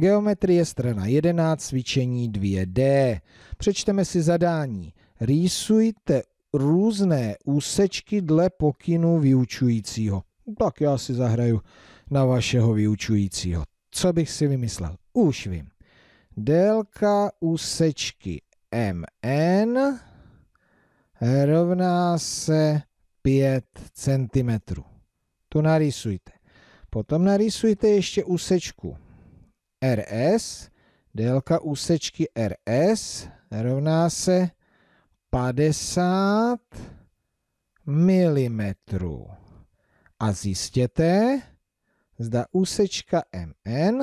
Geometrie strana 11, cvičení 2D. Přečteme si zadání. Rýsujte různé úsečky dle pokynu vyučujícího. Tak já si zahraju na vašeho vyučujícího. Co bych si vymyslel? Už vím. Délka úsečky MN rovná se 5 cm. Tu narýsujte. Potom narýsujte ještě úsečku RS, délka úsečky RS rovná se 50 mm. A zjistěte, zda úsečka MN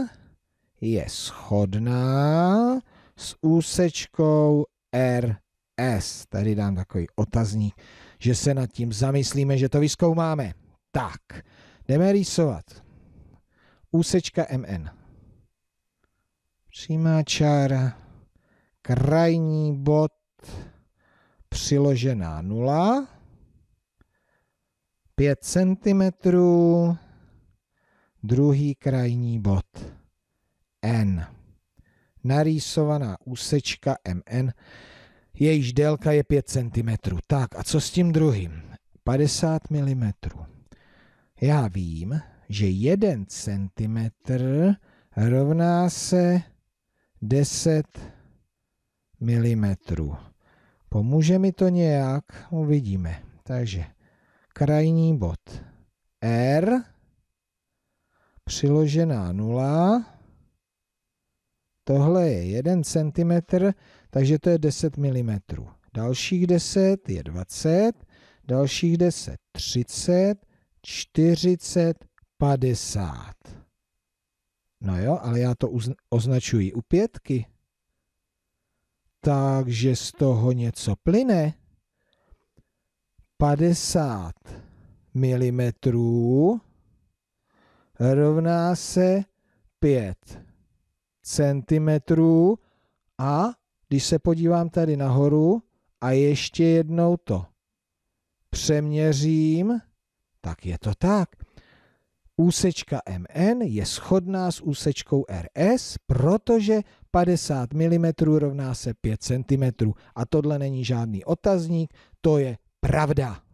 je shodná s úsečkou RS. Tady dám takový otazník, že se nad tím zamyslíme, že to vyzkoumáme. Tak, jdeme rýsovat. Úsečka MN. Přímá čára, krajní bod, přiložená nula, 5 cm, druhý krajní bod N. Narýsovaná úsečka MN, jejíž délka je 5 cm. Tak a co s tím druhým? 50 mm. Já vím, že 1 cm rovná se 10 mm. Pomůže mi to nějak? Uvidíme. Takže krajní bod R, přiložená 0, tohle je 1 cm, takže to je 10 mm. Dalších 10 je 20, dalších 10 30, 40, 50. No jo, ale já to označuji u pětky. Takže z toho něco plyne. 50 mm rovná se 5 cm a když se podívám tady nahoru a ještě jednou to přeměřím, tak je to tak. Úsečka MN je shodná s úsečkou RS, protože 50 mm rovná se 5 cm. A tohle není žádný otazník, to je pravda.